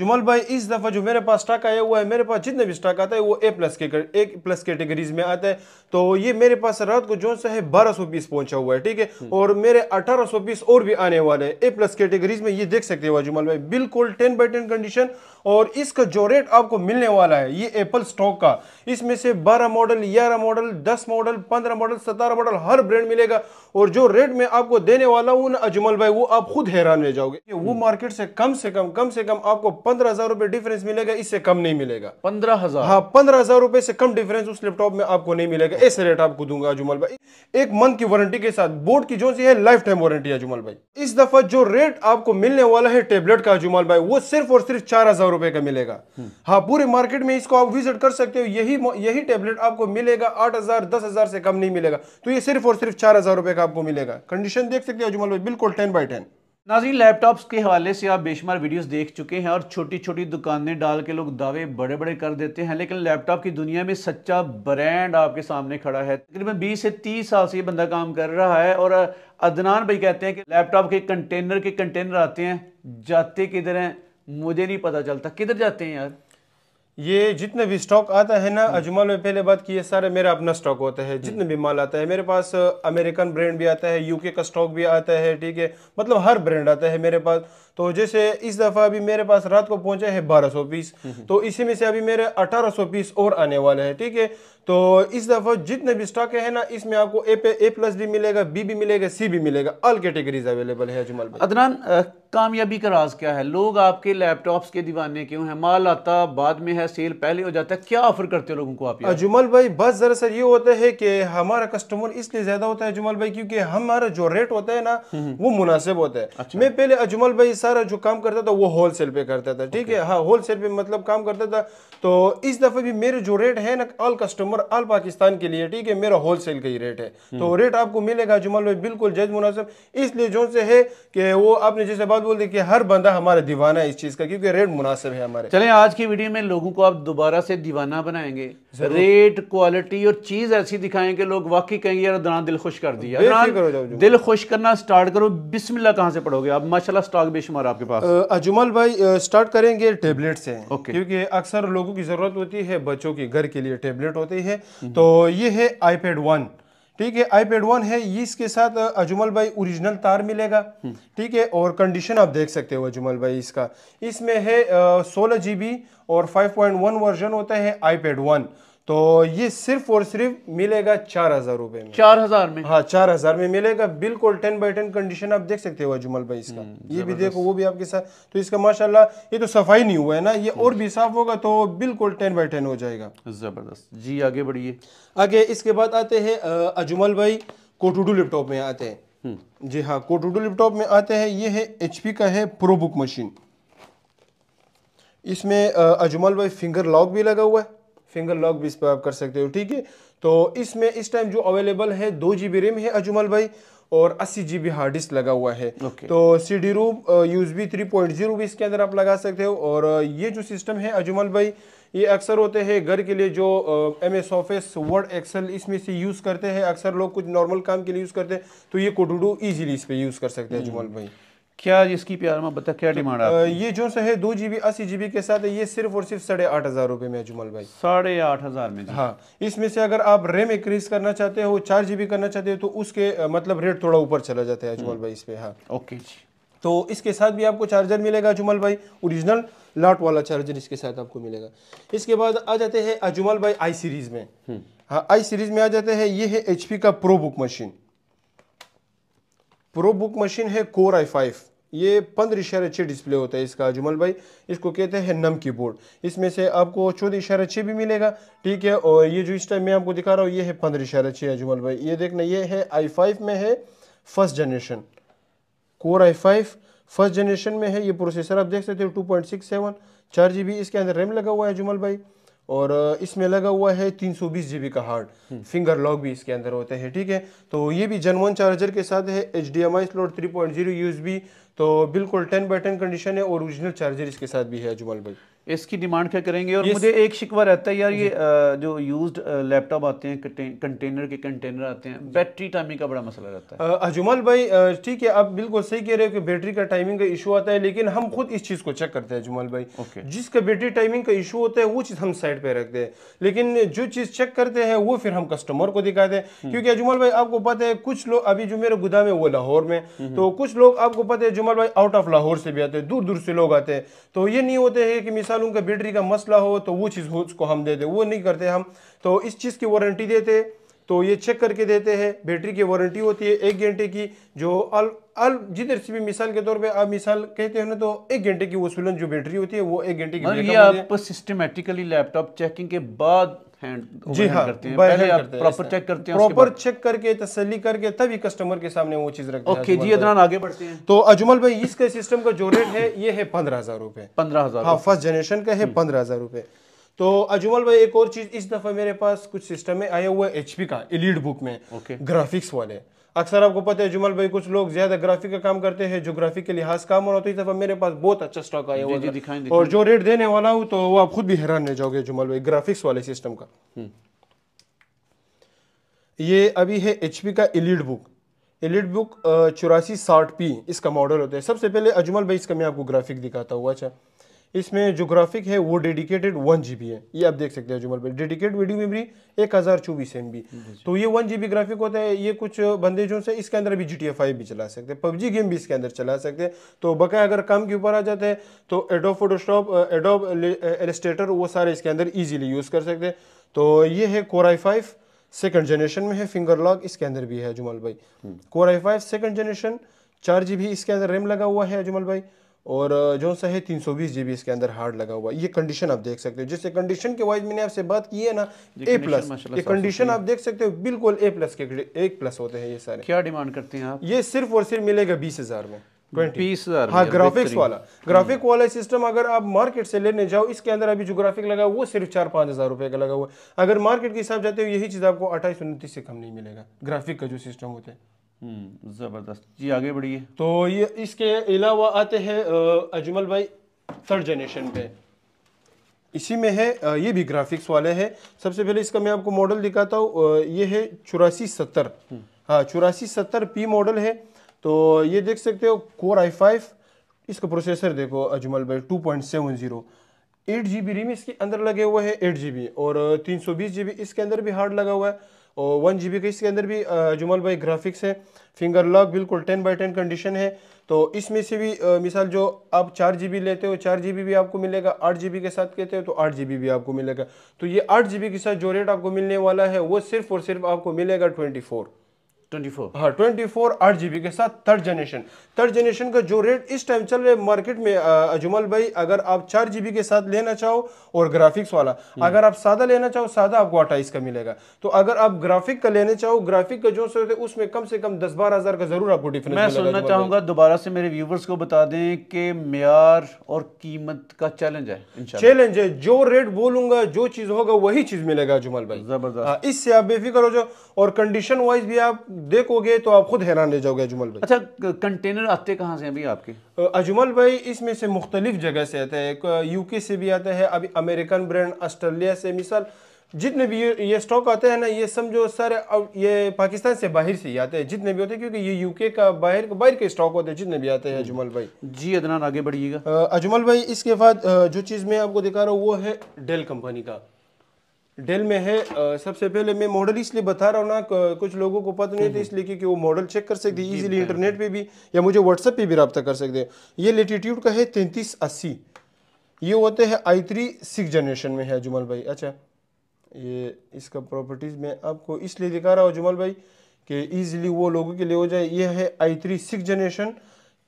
जुमल भाई इस दफ़ा जो मेरे पास स्टॉक आया हुआ है मेरे पास जितने भी स्टॉक आता है वो ए प्लस के ए प्लस कैटेगरीज में आता है तो ये मेरे पास रात को जो सा है बारह सौ पीस पहुंचा हुआ है ठीक है हम्म। और मेरे अठारह सौ पीस और भी आने वाले हैं ए प्लस कैटेगरीज में ये देख सकते हो जुमल भाई बिल्कुल टेन बाई टेन कंडीशन और इसका जो रेट आपको मिलने वाला है ये एप्पल स्टॉक का इसमें से बारह मॉडल ग्यारह मॉडल दस मॉडल पंद्रह मॉडल सतारह मॉडल हर ब्रांड मिलेगा और जो रेट में आपको देने वाला हूँ ना अजमल भाई वो आप खुद हैरान रह जाओगे वो मार्केट हम्म। से कम से कम कम से कम आपको पंद्रह हजार रुपए डिफरेंस मिलेगा इससे कम नहीं मिलेगा पंद्रह हजार हाँ पंद्रह हजार रुपए से कम डिफरेंस उस लैपटॉप में आपको नहीं मिलेगा ऐसे रेट आपको दूंगा अजुमल भाई एक मंथ की वारंटी के साथ बोर्ड की जो सी है लाइफ टाइम वारंटी अजुमल भाई इस दफा जो रेट आपको मिलने वाला है टेबलेट का अजुमल भाई वो सिर्फ और सिर्फ चार हजार रुपए का मिलेगा हम्म। हाँ पूरे मार्केट में इसको आप विजिट कर सकते हो यही यही टेबलेट आपको मिलेगा आठ हजार दस हजार से कम नहीं मिलेगा तो ये सिर्फ और सिर्फ चार हजार रुपए का आपको मिलेगा कंडीशन देख सकते हो अजुमल भाई बिल्कुल टेन बाई टेन नाजी लैपटॉप्स के हवाले से आप बेशुमार वीडियोस देख चुके हैं और छोटी छोटी दुकानें डाल के लोग दावे बड़े बड़े कर देते हैं लेकिन लैपटॉप की दुनिया में सच्चा ब्रांड आपके सामने खड़ा है तकरीबन 20 से 30 साल से ये बंदा काम कर रहा है और अदनान भाई कहते हैं कि लैपटॉप के कंटेनर के कंटेनर आते हैं जाते किधर हैं मुझे नहीं पता चलता किधर जाते हैं यार ये जितने भी स्टॉक आता है ना हाँ। अजमल में पहले बात की ये सारे मेरा अपना स्टॉक होता है जितने भी हाँ। माल आता है मेरे पास अमेरिकन ब्रांड भी आता है यूके का स्टॉक भी आता है ठीक है मतलब हर ब्रांड आता है मेरे पास तो जैसे इस दफ़ा अभी मेरे पास रात को पहुंचे है बारह सौ पीस हम्म, हम्म। तो इसी में से अभी मेरे अठारह सौ पीस और आने वाले हैं ठीक है तो इस दफ़ा जितने भी स्टॉक है ना इसमें आपको ए पे ए प्लस भी मिलेगा बी भी मिलेगा सी भी मिलेगा ऑल कैटेगरीज अवेलेबल है अजमल अदनान कामयाबी का राज क्या है लोग आपके लैपटॉप्स के दीवाने क्यों हैं माल आता बाद में है सेल पहले हो जाता है क्या ऑफर करते हो लोगों को आप अजमल भाई बस दरअसल ये होता है कि हमारा कस्टमर इसलिए ज़्यादा होता है अजमल भाई क्योंकि हमारा जो रेट होता है ना हम्म, हम्म। वो मुनासिब होता है अच्छा। मैं पहले अजमल भाई सारा जो काम करता था वो होल पे करता था ठीक है हाँ होल पे मतलब काम करता था तो इस दफे भी मेरे जो रेट है ना ऑल कस्टमर और आल पाकिस्तान के लिए ठीक है मेरा होल सेल का ही रेट है तो रेट आपको मिलेगा जुमल में बिल्कुल जज मुनासिब इसलिए जो से है कि वो आपने जैसे बात बोल दी कि हर बंदा हमारा दीवाना है इस चीज़ का क्योंकि रेट मुनासिब है हमारे चले आज की वीडियो में लोगों को आप दोबारा से दीवाना बनाएंगे रेट क्वालिटी और चीज़ ऐसी दिखाएं कि लोग वाकई कहेंगे यार दरान दिल खुश कर दिया दिल खुश करना स्टार्ट करो बिस्मिल्लाह कहाँ से पढ़ोगे आप माशाल्लाह स्टॉक बेशुमार आपके पास अजमल भाई स्टार्ट करेंगे टेबलेट से क्योंकि अक्सर लोगों की ज़रूरत होती है बच्चों के घर के लिए टेबलेट होते है रही है हम्म। तो ये है आईपैड वन ठीक है आईपैड वन है इसके साथ अजमल भाई ओरिजिनल तार मिलेगा हम्म। ठीक है और कंडीशन आप देख सकते हो अजमल भाई इसका इसमें है सोलह जी और 5.1 वर्जन होता है आईपैड वन तो ये सिर्फ और सिर्फ मिलेगा चार हजार रूपए में चार हजार में हाँ चार हजार में मिलेगा बिल्कुल टेन बाई टेन कंडीशन आप देख सकते हो अजमल भाई इसका हम्म, ये भी देखो वो भी आपके साथ तो इसका माशाल्लाह ये तो सफाई नहीं हुआ है ना ये और भी साफ होगा तो बिल्कुल टेन बाई टेन हो जाएगा जबरदस्त जी आगे बढ़िए आगे इसके बाद आते हैं अजमल भाई कोटूडू लैपटॉप में आते हैं हम्म। जी हाँ कोटूडू लैपटॉप में आते हैं ये है एच का है प्रो बुक मशीन इसमें अजमल भाई फिंगर लॉक भी लगा हुआ है फिंगर लॉक भी इस पर आप कर सकते हो ठीक है तो इसमें इस टाइम जो अवेलेबल है दो जी बी रैम है अजमल भाई और अस्सी जी बी हार्ड डिस्क लगा हुआ है okay. तो C D ROM USB three point zero भी इसके अंदर आप लगा सकते हो और ये जो सिस्टम है अजमल भाई ये अक्सर होते हैं घर के लिए जो M S office word excel इसमें से यूज़ करते हैं अक्सर लोग कुछ नॉर्मल काम के लिए यूज़ करते हैं तो ये कोडूडू ईजिली इस पर यूज़ कर सकते हैं अजमल भाई क्या इसकी प्यार में बता क्या डिमांड है ये जो है दो जी बी अस्सी जी बी के साथ ये सिर्फ और सिर्फ साढ़े आठ हज़ार रुपये में अजमल भाई साढ़े आठ हज़ार में हाँ इसमें से अगर आप रेम इंक्रीज करना चाहते हो चार जी बी करना चाहते हो तो उसके मतलब रेट थोड़ा ऊपर चला जाता है अजमल हम्म। भाई इस पर हाँ ओके जी तो इसके साथ भी आपको चार्जर मिलेगा अजमल भाई ओरिजिनल लाट वाला चार्जर इसके साथ आपको मिलेगा इसके बाद आ जाते हैं अजमल भाई आई सीरीज़ में हम्म। हाँ आई सीरीज़ में आ जाते हैं ये है एच का probook machine probook machine है कोर आई फाइव ये पंद्रह इशारे छः डिस्प्ले होता है इसका जुमल भाई इसको कहते हैं नम कीबोर्ड इसमें से आपको चौदह इशारे छः भी मिलेगा ठीक है और ये जो इस टाइम मैं आपको दिखा रहा हूँ ये है पंद्रह इशारे छः जुमल भाई ये देखना ये है आई फाइव में है first generation core I five first generation में है ये प्रोसेसर आप देख सकते हो टू पॉइंट सिक्स सेवन चार जी बी इसके अंदर रैम लगा हुआ है जुमल भाई और इसमें लगा हुआ है तीन सौ बीस जी बी का हार्ड फिंगर लॉक भी इसके अंदर होते हैं ठीक है तो ये भी जनवन चार्जर के साथ है H D M I slot three point zero USB तो बिल्कुल टेन बाई टेन कंडीशन है ओरिजिनल चार्जर इसके साथ भी है अजमल भाई इसकी डिमांड क्या करेंगे और मुझे एक शिकवा रहता है यार ये जो यूज्ड लैपटॉप आते हैं कंटेनर के कंटेनर आते हैं बैटरी टाइमिंग का बड़ा मसला रहता है अजमल भाई ठीक है आप बिल्कुल सही कह रहे हो कि बैटरी का टाइमिंग का इशू आता है लेकिन हम खुद इस चीज़ को चेक करते हैं अजमल भाई जिसका बैटरी टाइमिंग का इशू होता है वो चीज़ हम साइड पर रखते हैं लेकिन जो चीज़ चेक करते हैं वो फिर हम कस्टमर को दिखाते हैं हम्म। क्योंकि अजमल भाई आपको पता है कुछ लोग अभी जो मेरे गुदाम है वो लाहौर में हम्म। तो कुछ लोग आपको पता है अजमल भाई आउट ऑफ लाहौर से भी आते हैं दूर दूर से लोग आते हैं तो ये नहीं होते हैं कि मिसाल वालों का बैटरी का मसला हो तो वो चीज़ उसको हम दे दें वो नहीं करते हम तो इस चीज़ की वारंटी देते तो ये चेक करके देते हैं बैटरी की वारंटी होती है एक घंटे की जो अल अल जिधर से भी मिसाल के तौर पे आप मिसाल कहते हैं ना तो एक घंटे की वसूलन जो बैटरी होती है वो एक घंटे की ये आपको सिस्टमेटिकली लैपटॉप चेकिंग के बाद हैंड जी हाँ प्रॉपर चेक करते हैं प्रॉपर चेक करके तसली करके तभी कस्टमर के सामने वो चीज रखते ओके जी आगे बढ़ते हैं तो अजमल भाई इसके सिस्टम का जो रेट है ये है पंद्रह हजार रूपए पंद्रह हजार फर्स्ट जनरेशन का है हम्म। पंद्रह हजार रूपए तो अजमल भाई एक और चीज इस दफा मेरे पास कुछ सिस्टम में आया हुआ है एचपी का एलिड बुक में ग्राफिक्स वाले अक्सर आपको पता है जुमल भाई कुछ लोग ज्यादा ग्राफिक का काम करते हैं जो ग्राफिक के लिहाज काम होना तो इस दफा मेरे पास बहुत अच्छा स्टॉक आया हुआ और जो रेट देने वाला हूँ तो वो आप खुद भी हैरान रह जाओगे जुमल भाई ग्राफिक्स वाले सिस्टम का हम्म। ये अभी है एच का एलिड बुक एलिड बुक चौरासी साठ पी इसका मॉडल होता है सबसे पहले अजमल भाई इसका मैं आपको ग्राफिक दिखाता हूँ अच्छा इसमें जो ग्राफिक है वो डेडिकेटेड वन जी है ये आप देख सकते हैं जुमल पर डेडिकेट वीडियो मेमोरी एक हज़ार चौबीस एम बी तो ये वन जी बी ग्राफिक होता है ये कुछ बंदे जो है इसके अंदर भी जी टी एफ भी चला सकते हैं पबजी गेम भी इसके अंदर चला सकते हैं तो बकाया अगर काम के ऊपर आ जाता है तो एडोब फोटोशॉप एडोब एलिस्टेटर वो सारे इसके अंदर ईजिली यूज़ कर सकते हैं तो ये है कोराई फाइव सेकेंड जनरेशन में है फिंगर लॉक इसके अंदर भी है जुमल भाई कोराई फाइव सेकेंड जनरेशन चार जी बी इसके अंदर रैम लगा हुआ है जुमल भाई और जो सा है तीन सौ बीस जी बी इसके अंदर हार्ड लगा हुआ ये कंडीशन आप देख सकते हो जिससे कंडीशन के वाइज मैंने आपसे बात की है ना ए प्लस ये कंडीशन आप देख सकते हो बिल्कुल ए प्लस के ए प्लस होते हैं ये सारे क्या डिमांड करते हैं आप ये सिर्फ और सिर्फ मिलेगा बीस हज़ार में हाँ ग्राफिक्स वाला ग्राफिक वाला सिस्टम अगर आप मार्केट से लेने जाओ इसके अंदर अभी जो ग्राफिक लगा वो सिर्फ चार पाँच हज़ार रुपये का लगा हुआ है अगर मार्केट के हिसाब जाते हो यही चीज़ आपको अट्ठाईस उनतीस से कम नहीं मिलेगा ग्राफिक का जो सिस्टम होता है हम्म, ज़बरदस्त जी आगे बढ़िए तो ये इसके अलावा आते हैं अजमल भाई थर्ड जनरेशन पे इसी में है ये भी ग्राफिक्स वाले हैं सबसे पहले इसका मैं आपको मॉडल दिखाता हूँ ये है चौरासी सत्तर हम्म। हाँ चौरासी सत्तर पी मॉडल है तो ये देख सकते हो कोर आई फाइव इसका प्रोसेसर देखो अजमल भाई two point seven zero eight G B RAM इसके अंदर लगे हुए हैं एट जी बी और तीन सौ बीस जी बी इसके अंदर भी हार्ड लगा हुआ है और वन जी बी का इसके अंदर भी जुमल भाई ग्राफिक्स है फिंगर लॉक बिल्कुल टेन बाई टेन कंडीशन है तो इसमें से भी मिसाल जो आप चार जी बी लेते हो चार जी बी भी आपको मिलेगा आठ जी बी के साथ कहते हो तो आठ जी बी भी आपको मिलेगा तो ये आठ जी बी के साथ जो रेट आपको मिलने वाला है वो सिर्फ और सिर्फ आपको मिलेगा ट्वेंटी फोर ट्वेंटी फोर हाँ, के साथ थर्ड जनरेशन थर्ड जनरेशन का जो रेट इस टाइम चल रहे मार्केट में अजमल भाई अगर आप चार जीबी के साथ लेना चाहो और ग्राफिक्स वाला हम्म। अगर आप सादा लेना चाहो सादा आपको अट्ठाईस का मिलेगा तो अगर आप ग्राफिक का लेना चाहो ग्राफिक का जो सोचते उसमें कम से कम दस बारह हजार का जरूर आपको डिफरेंस मैं सुनना चाहूंगा दोबारा से मेरे व्यूवर्स को बता दें कि मैार और कीमत का चैलेंज है चैलेंज है जो रेट बोलूंगा जो चीज होगा वही चीज मिलेगा अजमल भाई जबरदस्त हाँ, इससे आप बेफिक्र हो जाओ और कंडीशन वाइज भी आप देखोगे तो आप खुद हैरान रह जाओगे अजमल भाई अच्छा कंटेनर आते कहाँ से अभी आपके अजमल भाई इसमें से मुख्तलिफ जगह से आता है यूके से भी आता है अभी अमेरिकन ब्रांड ऑस्ट्रेलिया से मिसाल जितने भी ये, स्टॉक आते हैं ना ये समझो सर अब ये पाकिस्तान से बाहर से ही आते हैं जितने भी होते हैं क्योंकि ये यूके का बाहर बाहर के स्टॉक होते हैं जितने भी आते हैं अजमल भाई जी अदनान आगे बढ़िएगा अजमल भाई इसके बाद जो चीज़ मैं आपको दिखा रहा हूँ वो है डेल कंपनी का डेल में है सबसे पहले मैं मॉडल इसलिए बता रहा हूँ ना कुछ लोगों को पता नहीं था हम्म, इसलिए क्योंकि वो मॉडल चेक कर सकते हैं इजीली इंटरनेट पे भी या मुझे व्हाट्सएप पे भी रब्ता कर सकते हैं ये लेटीट्यूड का है तैंतीस अस्सी ये होते हैं आई थ्री सिक्स जनरेशन में है जुमल भाई अच्छा ये इसका प्रॉपर्टीज़ मैं आपको इसलिए दिखा रहा हूँ जुमल भाई कि ईजिली वो लोगों के लिए हो जाए ये है आई थ्री सिक्स जनरेशन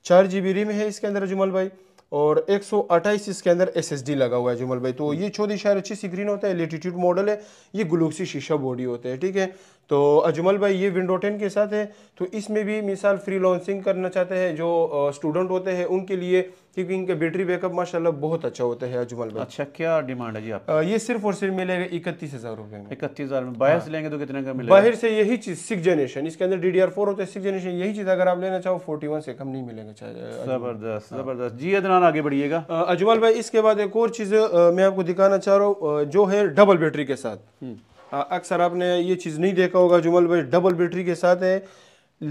चार जी बी रैम है इसके अंदर जुमल भाई और एक सौ अट्ठाईस इसके अंदर एस एस डी लगा हुआ है जुमल भाई तो ये चौदह शायर अच्छी सी ग्रीन होता है लेटीट्यूड मॉडल है ये ग्लूक्सी शीशा बॉडी होता है ठीक है तो अजमल भाई ये विंडो टेन के साथ है तो इसमें भी मिसाल फ्री लॉन्सिंग करना चाहते हैं जो स्टूडेंट होते हैं उनके लिए क्योंकि इनके बैटरी बैकअप माशाल्लाह बहुत अच्छा होता है अजमल भाई अच्छा क्या डिमांड है जी आप ये सिर्फ और सिर्फ मिलेगा इकतीस हज़ार रुपए में इकतीस हज़ार में बाहर से लेंगे तो कितने का मिलेगा बाहर से यही चीज़ सिक्स जनरेशन इसके अंदर डी डी आर फोर होता है सिक्स जनरेशन यही चीज़ अगर आप लेना चाहो फोर्टी वन से कम नहीं मिलेगा ज़बरदस्त ज़बरदस्त जी अदनान आगे बढ़िएगा अजमल भाई इसके बाद एक और चीज़ मैं आपको दिखाना चाह रहा हूँ जो है डबल बैटरी के साथ हम्म। अक्सर आपने ये चीज़ नहीं देखा होगा जुमल भाई डबल बैटरी के साथ है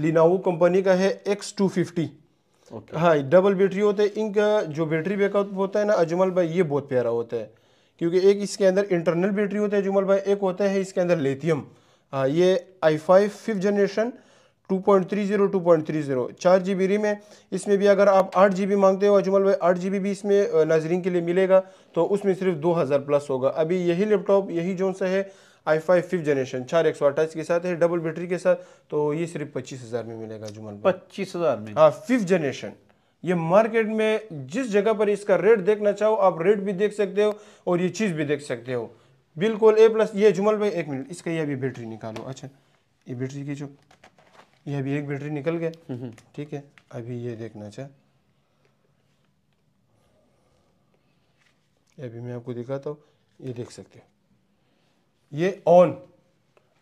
लिनावो कंपनी का है एक्स टू फिफ्टी हाँ डबल बैटरी होते हैं इनका जो बैटरी बैकअप होता है ना अजमल भाई ये बहुत प्यारा होता है क्योंकि एक इसके अंदर इंटरनल बैटरी होता है जुमल भाई एक होता है इसके अंदर लेथियम हाँ ये आई फाइव फिफ्थ जनरेशन 2.30 2.30 चार जी बी रैम है इसमें भी अगर आप आठ जी बी मांगते हो अजमल भाई आठ जी बी भी इसमें नाजरीन के लिए मिलेगा तो उसमें सिर्फ दो हज़ार प्लस होगा अभी यही लैपटॉप यही जो सा है आई फाइव फिफ्थ जनरेशन चार एक सौ अट्ठाईस के साथ है डबल बैटरी के साथ तो ये सिर्फ पच्चीस हज़ार में मिलेगा जुमन पच्चीस हज़ार में हाँ फिफ्थ जनरेशन ये मार्केट में जिस जगह पर इसका रेट देखना चाहो आप रेट भी देख सकते हो और ये चीज़ भी देख सकते हो बिल्कुल ए प्लस ये जुमल भाई एक मिनट इसका ये भी बैटरी निकालो अच्छा ये बैटरी की जो ये अभी एक बैटरी निकल गया हम्म, हम्म। ठीक है अभी ये देखना चाह अच्छा। अभी मैं आपको दिखाता हूँ ये देख सकते हो ये ऑन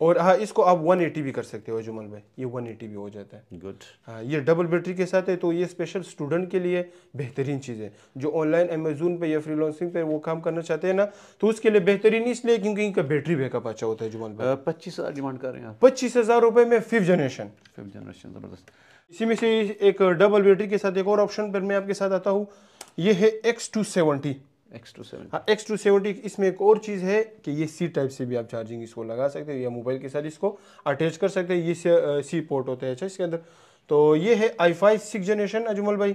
और हाँ इसको आप 180 भी कर सकते हो जुमल भाई ये 180 भी हो जाता है गुड हाँ ये डबल बैटरी के साथ है तो ये स्पेशल स्टूडेंट के लिए बेहतरीन चीज़ है जो ऑनलाइन अमेजोन पे या फ्री लॉन्सिंग पे वो काम करना चाहते हैं ना तो उसके लिए बेहतरीन इसलिए क्योंकि इनका बैटरी बैकअप अच्छा होता है जुमल भाई पच्चीस हज़ार डिमांड कर रहे हैं पच्चीस हज़ार रुपये में फिफ्थ जनरेशन फिफ्थ जनरेशन ज़बरदस्त इसी में से एक डबल बैटरी के साथ एक और ऑप्शन पर मैं आपके साथ आता हूँ ये है X two seventy X two seven हाँ एक्स टू सेवेंटी इसमें एक और चीज़ है कि ये सी टाइप से भी आप चार्जिंग इसको लगा सकते हैं या मोबाइल के साथ इसको अटैच कर सकते हैं ये सी पोर्ट होता है अच्छा इसके अंदर तो ये है I five six generation Ajmal भाई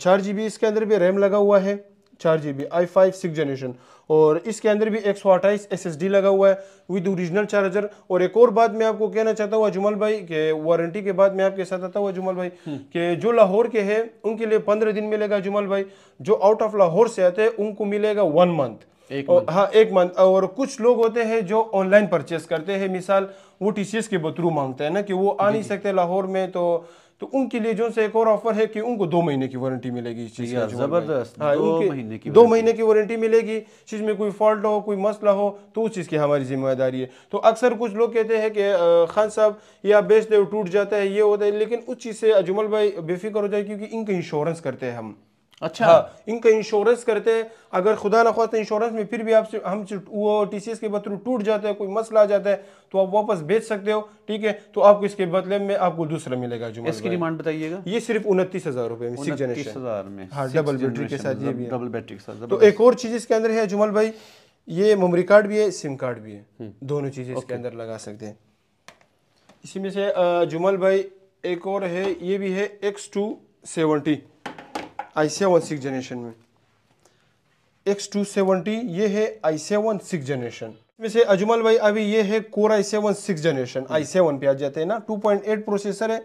चार जी बी इसके अंदर भी रैम लगा हुआ है चार G B I five six generation और इसके अंदर भी एक सौ अट्ठाईस एस एस डी लगा हुआ है विद ओरिजिनल चार्जर और एक और बात मैं आपको कहना चाहता हूँ अजमल भाई के वारंटी के बाद मैं आपके साथ आता हूँ अजमल भाई हम्म। के जो लाहौर के हैं उनके लिए पंद्रह दिन मिलेगा अजमल भाई जो आउट ऑफ लाहौर से आते हैं उनको मिलेगा वन मंथ एक और, हाँ एक मंथ और कुछ लोग होते हैं जो ऑनलाइन परचेस करते हैं मिसाल वो टीसीएस के बतरू मांगते हैं ना कि वो आ नहीं सकते लाहौर में तो तो उनके लिए जो एक और ऑफर है कि उनको दो महीने की वारंटी मिलेगी इस चीज़ अच्छा, जबरदस्त हाँ दो महीने की दो महीने की वारंटी मिलेगी चीज़ में कोई फॉल्ट हो कोई मसला हो तो उस चीज़ की हमारी जिम्मेदारी है तो अक्सर कुछ लोग कहते हैं कि खान साहब या बेचते टूट जाता है ये होता है लेकिन उस चीज़ से अजमल भाई बेफिक्र हो जाए क्योंकि इनका इंश्योरेंस करते हैं हम अच्छा हाँ, इनका इंश्योरेंस करते हैं अगर खुदा न खास्ता इंश्योरेंस में फिर भी आपसे हम वो टीसीएस के बतरू टूट जाता है कोई मसला आ जाता है तो आप वापस बेच सकते हो ठीक है तो आपको इसके बदले में आपको दूसरा मिलेगा जो इसकी डिमांड बताइएगा ये सिर्फ उनतीस हजार रुपए में सिक्स जनरेशन में हाँ डबल बैटरी के साथ ये मतलब भी डबल बैटरी के साथ तो एक और चीज इसके अंदर है जुमल भाई ये मेमोरी कार्ड भी है सिम कार्ड भी है हम्म। दोनों चीजें इसके अंदर लगा सकते हैं इसी में से जुमल भाई एक और है ये भी है एक्स टू सेवेंटी आईसिया वन सिक्स जनरेशन में एक्स टू सेवेंटी ये है आईसिया वन सिक्स जनरेशन में से अजमल भाई अभी ये है core I seven six generation हम्म। आई सेवन पे आ जाते हैं ना टू पॉइंट एट प्रोसेसर है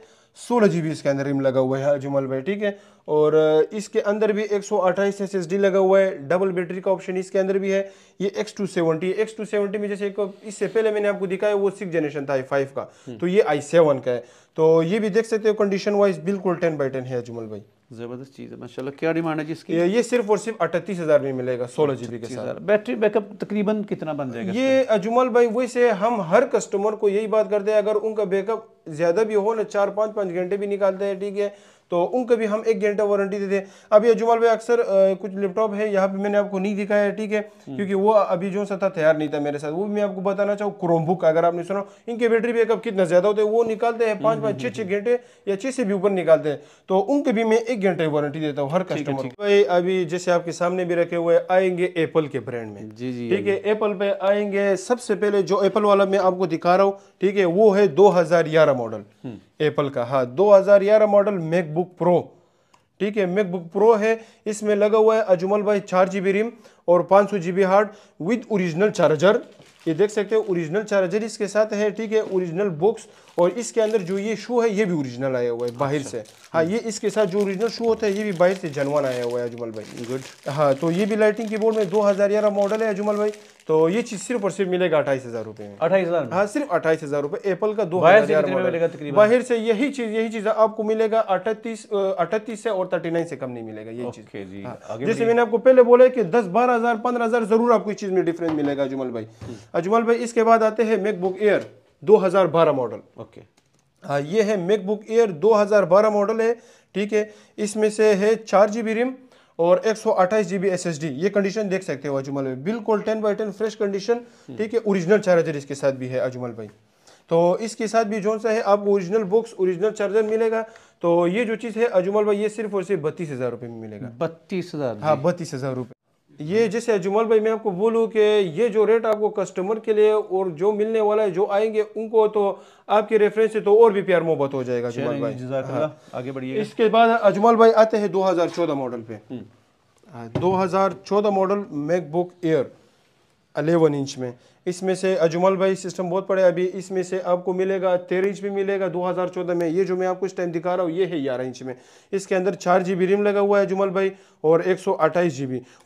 सोलह जी बी इसके अंदर रिम लगा हुआ है अजमल भाई ठीक है और इसके अंदर भी एक सौ अट्ठाईस एस एस डी लगा हुआ है डबल बैटरी का ऑप्शन इसके अंदर भी है ये X two seventy X two seventy में जैसे एक इससे पहले मैंने आपको दिखाया वो सिक्स जनरेशन था आई फाइव का हम्म। तो ये आई सेवन का है तो ये भी देख सकते हो कंडीशन वाइज बिल्कुल टेन बाई टेन है अजमल भाई ज़बरदस्त चीज़ है माशाल्लाह क्या डिमांड है जिसकी ये सिर्फ और सिर्फ अट्ठतीस हज़ार में मिलेगा सोलह जी के साथ बैटरी बैकअप तकरीबन कितना बन जाएगा ये अजमल भाई वैसे हम हर कस्टमर को यही बात करते हैं अगर उनका बैकअप ज़्यादा भी हो ना चार पाँच पाँच घंटे भी निकालते हैं ठीक है तो उनको भी हम एक घंटा वारंटी देते हैं अब ये भाई अक्सर कुछ लैपटॉप है यहाँ पे मैंने आपको नहीं दिखाया है ठीक है हम्म। क्योंकि वो अभी जो सा था तैयार नहीं था मेरे साथ वो भी मैं आपको बताना चाहूँ क्रोमबुक अगर आपने सुना इनके बैटरी बैकअप कितना ज़्यादा होते हैं वो निकालते हैं पाँच हम्म, पाँच छः हम्म, छः घंटे या छः से भी ऊपर निकालते हैं तो उनके भी मैं एक घंटे वारंटी देता हूँ हर कस्टमर भाई अभी जैसे आपके सामने भी रखे हुए आएंगे एप्पल के ब्रांड में जी जी ठीक है एप्पल पे आएंगे सबसे पहले जो एप्पल वाला मैं आपको दिखा रहा हूँ ठीक है वो है दो हजार ग्यारह मॉडल एप्पल का हाँ 2011 मॉडल मैकबुक प्रो ठीक है मैकबुक प्रो है इसमें लगा हुआ है अजमल भाई चार जी रैम और पाँच सौ G hard with original charger ये देख सकते हो ओरिजिनल चार्जर इसके साथ है ठीक है ओरिजिनल बॉक्स और इसके अंदर जो ये शू है ये भी ओरिजिनल आया हुआ है बाहर से अच्छा। हाँ ये इसके साथ जो ओरिजिनल शू होता है ये भी बाहर से जनवान आया हुआ है अजमल भाई गुड हाँ तो ये भी लाइटिंग की बोर्ड में दो हज़ार मॉडल है अजमल भाई तो ये चीज सिर्फ और सिर्फ मिलेगा अट्ठाईस हजार रुपए में अट्ठाईस हजार हाँ सिर्फ अट्ठाईस हजार रुपए एप्पल का दो हजार बाहर से यही चीज यही चीज आपको मिलेगा अठतीस अठतीस से और थर्टी नाइन से कम नहीं मिलेगा यही चीज हाँ, जैसे मैंने आपको पहले बोला कि दस बारह बारह हज़ार पंद्रह हज़ार ज़रूर आपको इस चीज़ में डिफरेंस मिलेगा अजमल भाई अजमल भाई इसके बाद आते हैं मैकबुक एयर 2012 मॉडल ओके हाँ ये है मैकबुक एयर 2012 मॉडल है ठीक है इसमें से है चार जी बी रिम और एक सौ अट्ठाईस G B S S D ये कंडीशन देख सकते हो अजमल भाई बिल्कुल ten by ten fresh condition ठीक है ओरिजिनल चार्जर इसके साथ भी है अजमल भाई तो इसके साथ भी जो सा है आपको ओरिजिनल बुक्स ओरिजिनल चार्जर मिलेगा तो ये जो चीज़ है अजमल भाई ये सिर्फ और सिर्फ बत्तीस हज़ार रुपये में मिलेगा बत्तीस हज़ार हाँ बत्तीस हज़ार रुपये ये जैसे अजमल भाई मैं आपको बोलूँ कि ये जो रेट आपको कस्टमर के लिए और जो मिलने वाला है जो आएंगे उनको तो आपके रेफरेंस से तो और भी प्यार मोहब्बत हो जाएगा अजमल भाई हाँ। आगे बढ़िए इसके बाद अजमल भाई आते हैं दो मॉडल पे हम्म। हाँ, चौदह model MacBook Air eleven inch में इसमें से अजमल भाई सिस्टम बहुत पड़े अभी इसमें से आपको मिलेगा तेरह इंच भी मिलेगा 2014 में ये जो मैं आपको इस टाइम दिखा रहा हूँ ये है ग्यारह इंच में इसके अंदर चार जी रैम लगा हुआ है अजमल भाई और एक सौ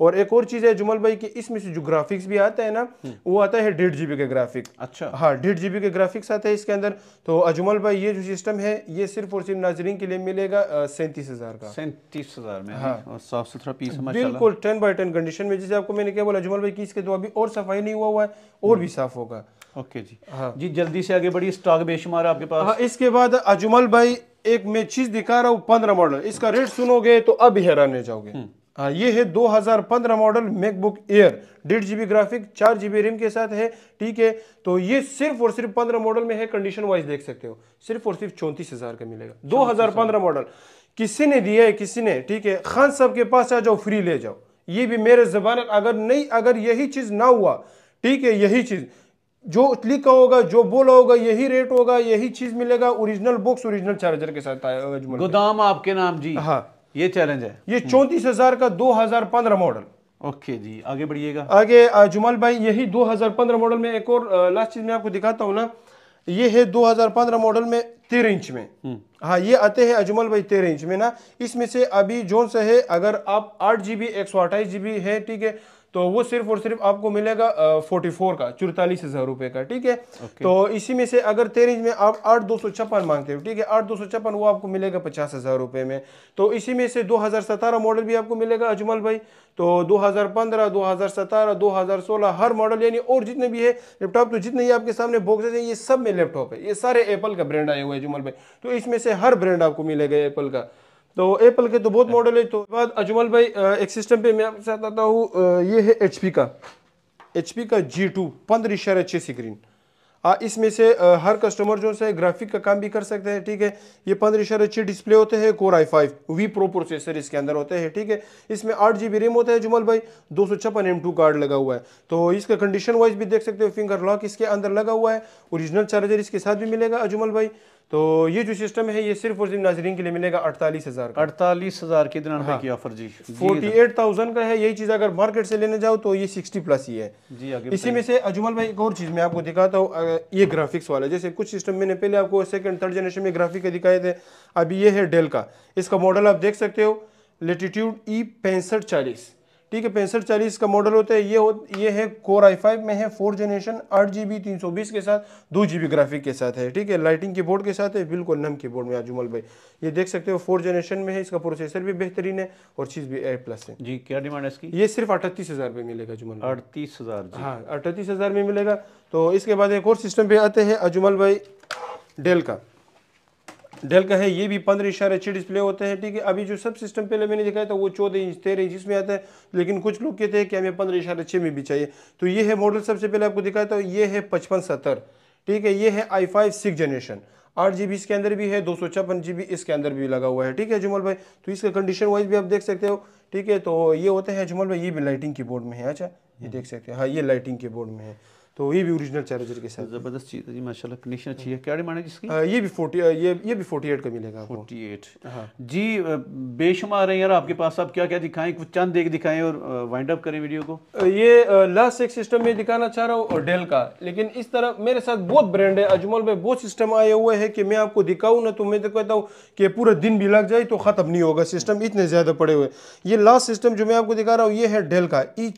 और एक और चीज़ है जुमल भाई की इसमें से जो ग्राफिक्स भी आता है ना हम्म। वो आता है डेढ़ जी के ग्राफिक अच्छा हाँ डेढ़ जी के ग्राफिक्स आते हैं इसके अंदर तो अजमल भाई ये जो सिस्टम है ये सिर्फ और सिर्फ नाजरीन के लिए मिलेगा सैंतीस हज़ार का सैंतीस हज़ार में हाँ साफ सुथरा पीस बिल्कुल टेन बाई टेन कंडीशन में जैसे आपको मैंने क्या बोला अजमल भाई की इसके तो अभी और सफाई नहीं हुआ हुआ है और हम्म। भी साफ होगा ओके जी हाँ जी जल्दी से आगे बढ़िए स्टॉक बेशुमार आपके पास हाँ इसके बाद अजमल भाई एक मैं चीज दिखा रहा हूँ पंद्रह मॉडल इसका रेट सुनोगे तो अब हैरान रह जाओगे हम्म। हाँ ये है 2015 मॉडल मैकबुक एयर डेढ़ जी ग्राफिक चार जी रैम के साथ है ठीक है तो ये सिर्फ और सिर्फ 15 मॉडल में है कंडीशन वाइज देख सकते हो सिर्फ और सिर्फ चौंतीस हजार का मिलेगा 2015 मॉडल किसी ने दिया है किसी ने ठीक है खान साहब के पास आ जाओ फ्री ले जाओ ये भी मेरे जबान अगर नहीं अगर यही चीज ना हुआ ठीक है यही चीज़ जो लिखा होगा जो बोला होगा यही रेट होगा यही चीज मिलेगा ओरिजिनल बॉक्स ओरिजिनल चार्जर के साथ गोदाम आपके नाम जी हाँ ये चैलेंज है ये हम्म। चौंतीस हजार का दो हजार पंद्रह मॉडल ओके जी आगे बढ़िएगा आगे जुमाल भाई यही 2015 मॉडल में एक और लास्ट चीज में आपको दिखाता हूँ ना ये है 2015 मॉडल में तेरह इंच में हम्म। हाँ ये आते हैं अजमल भाई तेरह इंच में ना इसमें से अभी जोन से है अगर आप आठ जी बी एक सौ अट्ठाईस जी बी है ठीक है तो वो सिर्फ और सिर्फ आपको मिलेगा फोर्टी फोर का चौतालीस हज़ार रुपए का ठीक है तो इसी में से अगर तेरह में आप आठ दो सौ छप्पन मांगते हो ठीक है आठ दो सौ छप्पन वो आपको मिलेगा पचास हज़ार रुपए में तो इसी में से दो हज़ार सतारह मॉडल भी आपको मिलेगा अजमल भाई तो दो हज़ार पंद्रह दो हज़ार सतारह दो हज़ार सोलह हर मॉडल यानी और जितने भी है लैपटॉप तो जितने ही आपके सामने बॉक्सेज हैं ये सब में लैपटॉप है ये सारे एप्पल का ब्रांड आए हुए हैं अजमल भाई तो इसमें से हर ब्रांड आपको मिलेगा एप्पल का तो एप्पल के तो बहुत मॉडल है तो बाद अजमल भाई एक सिस्टम पे मैं आपके साथ आता हूँ ये है एच का एच का जी टू पंद्रह इशारे छः इसमें से हर कस्टमर जो है ग्राफिक का काम भी कर सकते हैं ठीक है ये पंद्रह शर अच्छे डिस्प्ले होते हैं core I five V pro processor इसके अंदर होते हैं ठीक है इसमें आठ जी बी रैम होता है जुमल भाई दो सौ छप्पन एम टू कार्ड लगा हुआ है तो इसका कंडीशन वाइज भी देख सकते हो फिंगर लॉक इसके अंदर लगा हुआ है ओरिजिनल चार्जर इसके साथ भी मिलेगा अजुमल भाई तो ये जो सिस्टम है ये सिर्फ और सिर्फ नाजरीन के लिए मिलेगा अड़तालीस हज़ार अड़तालीस हज़ार के दरन हाँ, की ऑफर जी फोर्टी एट थाउजेंड का है यही चीज़ अगर मार्केट से लेने जाओ तो ये सिक्सटी प्लस ही है जी आगे इसी में से अजमल भाई एक और चीज़ मैं आपको दिखाता हूँ ये ग्राफिक्स वाला जैसे कुछ सिस्टम मैंने पहले आपको सेकेंड थर्ड जनरेशन में ग्राफिक दिखाए थे अभी ये है डेल का इसका मॉडल आप देख सकते हो लेटीट्यूड ई e पैंसठ चालीस ठीक है पैंसठ चालीस का मॉडल होता है ये हो ये है कोर आई फाइव में है फोर जनरेशन आठ जी बी तीन सौ बीस के साथ दो जी बी ग्राफिक के साथ है ठीक है लाइटिंग की बोर्ड के साथ है बिल्कुल नम की बोर्ड में आजुमल भाई ये देख सकते हो फोर जनरेशन में है इसका प्रोसेसर भी बेहतरीन है और चीज़ भी ए प्लस है जी क्या डिमांड है इसकी ये सिर्फ अड़तीस हज़ार में मिलेगा जुमल अड़तीस हज़ार हाँ अड़तीस हज़ार में मिलेगा तो इसके बाद एक और सिस्टम पे आते हैं अजुमल भाई डेल का डेल का है ये भी पंद्रह इशारे अच्छे डिस्प्ले होते हैं ठीक है अभी जो सब सिस्टम पहले मैंने दिखाया था वो चौदह इंच तेरह इंच इसमें आता है लेकिन कुछ लोग कहते हैं कि हमें पंद्रह इशारे अच्छे में भी चाहिए तो ये है मॉडल सबसे पहले आपको दिखाया था ये है पचपन सत्तर ठीक है ये है आई फाइव सिक्स जनरेशन आठ जी इसके अंदर भी है दो सौ छप्पन जी इसके अंदर भी लगा हुआ है ठीक है जुमल भाई तो इसका कंडीशन वाइज भी आप देख सकते हो ठीक है तो ये होते हैं जुमल भाई ये भी लाइटिंग की बोर्ड में है अच्छा ये देख सकते हैं हाँ ये लाइटिंग के बोर्ड में है तो ये भी ओरिजिनल चार्जर के साथ ज़बरदस्त चीज़ है जी माशाल्लाह कंडीशन अच्छी है क्या डिमांड है जिसकी आ, ये भी 40 ये ये भी 48 का मिलेगा आपको फोर्टी एट हाँ। जी बेशुमार है यार आपके पास आप क्या क्या दिखाएं कुछ चंद एक दिखाएं और वाइंड अप करें वीडियो को ये लास्ट एक सिस्टम में दिखाना चाह रहा हूं डेल का लेकिन इस तरह मेरे साथ बहुत ब्रांड है अजमल में बहुत सिस्टम आए हुए हैं कि मैं आपको दिखाऊं ना तो मैं तो कहता हूं कि पूरा दिन भी लग जाए तो ख़त्म नहीं होगा सिस्टम इतने ज़्यादा पड़े हुए ये लास्ट सिस्टम जो मैं आपको दिखा रहा हूं ये है डेल का ई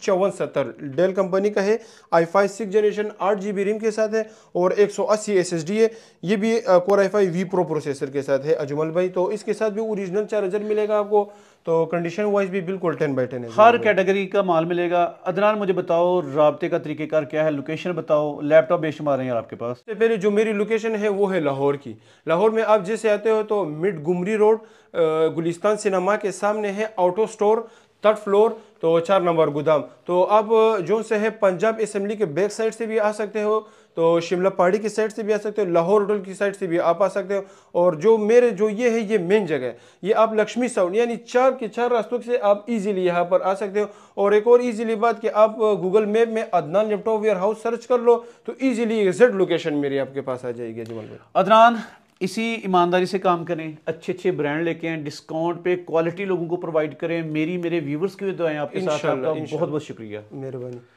डेल कंपनी का है i5 6 जनरेशन आठ जी रैम के साथ है और एक सौ है ये भी core I five V pro processor के साथ है अजमल भाई तो इसके साथ भी ओरिजिनल चार्जर मिलेगा आपको तो कंडीशन वाइज भी बिल्कुल टेन बाई टेन है हर कैटेगरी का माल मिलेगा अदनान मुझे बताओ रबते का तरीकेकार क्या है लोकेशन बताओ लैपटॉप बेशुमार हैं आपके पास सबसे पहले जो मेरी लोकेशन है वो है लाहौर की लाहौर में आप जैसे आते हो तो Montgomery road Gulistan cinema के सामने है ऑटो स्टोर थर्ड फ्लोर तो चार नंबर गोदाम तो आप जो से है पंजाब असम्बली के बैक साइड से भी आ सकते हो तो शिमला पहाड़ी की साइड से भी आ सकते हो लाहौर होटल की साइड से भी आप आ सकते हो और जो मेरे जो ये है ये मेन जगह है ये आप लक्ष्मी साउंड यानी चार के चार रास्तों से आप इजीली यहाँ पर आ सकते हो और एक और इजीली बात कि आप गूगल मैप में Adnan laptop warehouse search कर लो तो ईजिली एग्जैक्ट लोकेशन मेरी आपके पास आ जाएगी जुम्मन अदनान इसी ईमानदारी से काम करें अच्छे अच्छे ब्रांड लेके आए डिस्काउंट पे क्वालिटी लोगों को प्रोवाइड करें मेरी मेरे व्यूवर्स की भी दुआएं आपके साथ आपका बहुत बहुत शुक्रिया मेहरबानी